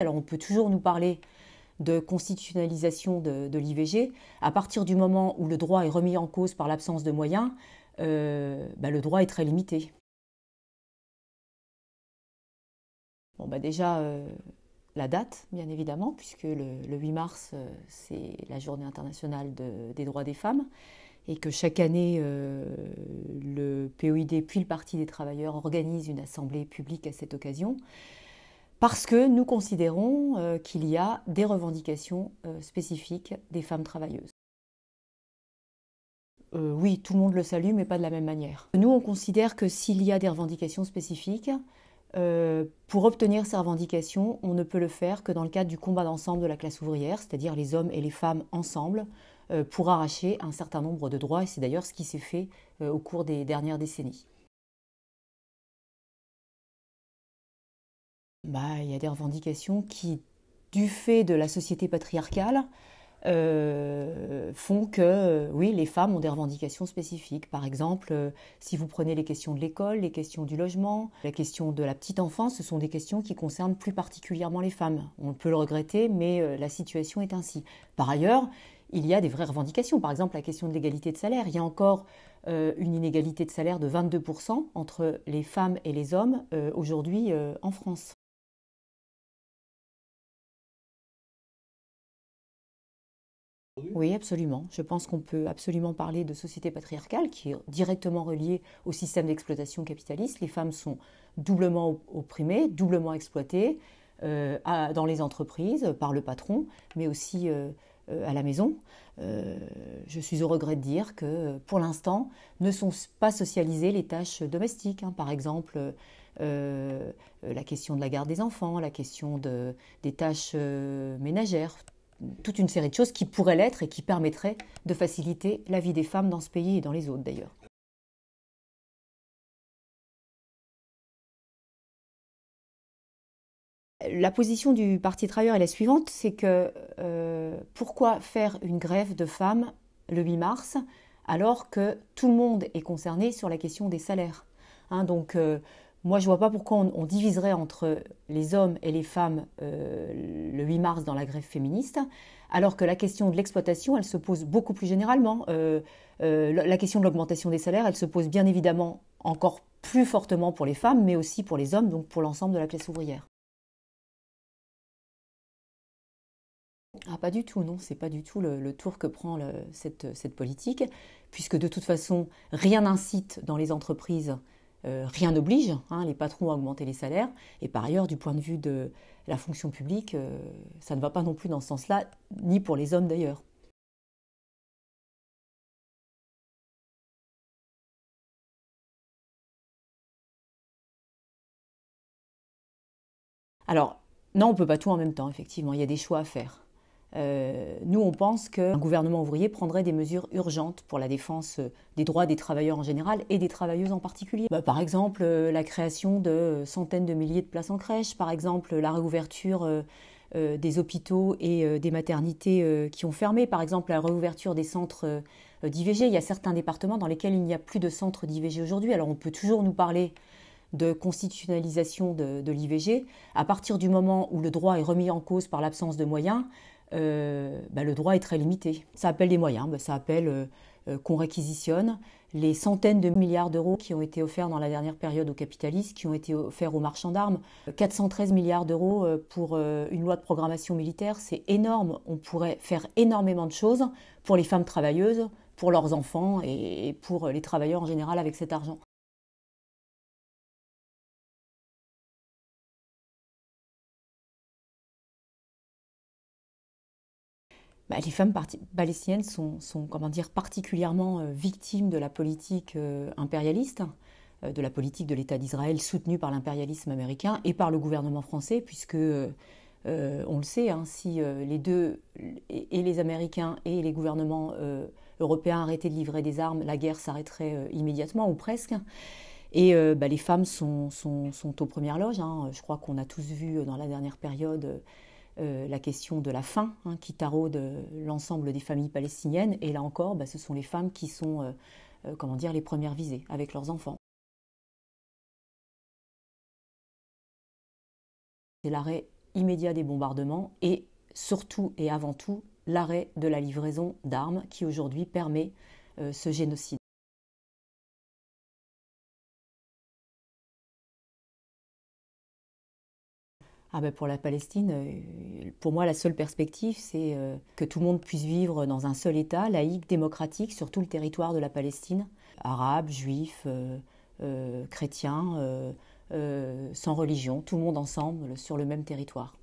Alors on peut toujours nous parler de constitutionnalisation de, l'IVG. À partir du moment où le droit est remis en cause par l'absence de moyens, euh, bah, le droit est très limité. Bah, déjà, euh, la date, bien évidemment, puisque le, 8 mars, euh, c'est la journée internationale des droits des femmes, et que chaque année, le POID, puis le Parti des travailleurs, organise une assemblée publique à cette occasion parce que nous considérons euh, qu'il y a des revendications euh, spécifiques des femmes travailleuses. Euh, oui, tout le monde le salue, mais pas de la même manière. Nous, on considère que s'il y a des revendications spécifiques, pour obtenir ces revendications, on ne peut le faire que dans le cadre du combat d'ensemble de la classe ouvrière, c'est-à-dire les hommes et les femmes ensemble, pour arracher un certain nombre de droits, et c'est d'ailleurs ce qui s'est fait au cours des dernières décennies. Bah, il y a des revendications qui, du fait de la société patriarcale, euh, font que, euh, oui, les femmes ont des revendications spécifiques. Par exemple, euh, si vous prenez les questions de l'école, les questions du logement, la question de la petite enfance, ce sont des questions qui concernent plus particulièrement les femmes. On peut le regretter, mais la situation est ainsi. Par ailleurs, il y a des vraies revendications. Par exemple, la question de l'égalité de salaire. Il y a encore une inégalité de salaire de 22% entre les femmes et les hommes aujourd'hui en France. Oui, absolument. Je pense qu'on peut absolument parler de société patriarcale qui est directement reliée au système d'exploitation capitaliste. Les femmes sont doublement opprimées, doublement exploitées euh, dans les entreprises par le patron, mais aussi euh, euh, à la maison. je suis au regret de dire que pour l'instant ne sont pas socialisées les tâches domestiques. Hein. Par exemple, la question de la garde des enfants, la question des tâches ménagères, toute une série de choses qui pourraient l'être et qui permettraient de faciliter la vie des femmes dans ce pays et dans les autres d'ailleurs. La position du Parti travailleur est la suivante, c'est que euh, pourquoi faire une grève de femmes le 8 mars alors que tout le monde est concerné sur la question des salaires hein, Donc euh, moi, je vois pas pourquoi on, diviserait entre les hommes et les femmes euh, le 8 mars dans la grève féministe, alors que la question de l'exploitation, elle se pose beaucoup plus généralement. Euh, euh, la question de l'augmentation des salaires, elle se pose bien évidemment encore plus fortement pour les femmes, mais aussi pour les hommes, donc pour l'ensemble de la classe ouvrière. Ah, pas du tout, non, c'est pas du tout le, tour que prend cette, politique, puisque de toute façon, rien n'incite dans les entreprises euh, rien n'oblige hein, les patrons à augmenter les salaires. Et par ailleurs, du point de vue de la fonction publique, euh, ça ne va pas non plus dans ce sens-là, ni pour les hommes d'ailleurs. Alors, non, on ne peut pas tout en même temps, effectivement. Il y a des choix à faire. Euh, nous, on pense qu'un gouvernement ouvrier prendrait des mesures urgentes pour la défense euh, des droits des travailleurs en général et des travailleuses en particulier. Bah, par exemple, euh, la création de centaines de milliers de places en crèche, par exemple, la réouverture des hôpitaux et des maternités qui ont fermé, par exemple, la réouverture des centres d'IVG. Il y a certains départements dans lesquels il n'y a plus de centres d'IVG aujourd'hui. Alors, on peut toujours nous parler de constitutionnalisation de l'IVG. À partir du moment où le droit est remis en cause par l'absence de moyens, euh, bah, le droit est très limité. Ça appelle des moyens, bah, ça appelle euh, euh, qu'on réquisitionne les centaines de milliards d'euros qui ont été offerts dans la dernière période aux capitalistes, qui ont été offerts aux marchands d'armes. 413 milliards d'euros pour une loi de programmation militaire, c'est énorme. On pourrait faire énormément de choses pour les femmes travailleuses, pour leurs enfants et pour les travailleurs en général avec cet argent. Bah, les femmes palestiniennes sont, comment dire, particulièrement euh, victimes de la politique euh, impérialiste, euh, de la politique de l'État d'Israël soutenue par l'impérialisme américain et par le gouvernement français, puisque on le sait, hein, si les deux, et, les Américains et les gouvernements européens arrêtaient de livrer des armes, la guerre s'arrêterait immédiatement, ou presque. Et bah, les femmes sont, aux premières loges. Hein. Je crois qu'on a tous vu dans la dernière période euh, la question de la faim hein, qui taraude euh, l'ensemble des familles palestiniennes. Et là encore, bah, ce sont les femmes qui sont euh, comment dire, les premières visées avec leurs enfants. C'est l'arrêt immédiat des bombardements et surtout et avant tout l'arrêt de la livraison d'armes qui aujourd'hui permet ce génocide. ah ben, pour la Palestine, euh, pour moi, la seule perspective, c'est euh, que tout le monde puisse vivre dans un seul État, laïque, démocratique, sur tout le territoire de la Palestine, arabes, juifs, chrétien, euh, chrétiens, sans religion, tout le monde ensemble sur le même territoire.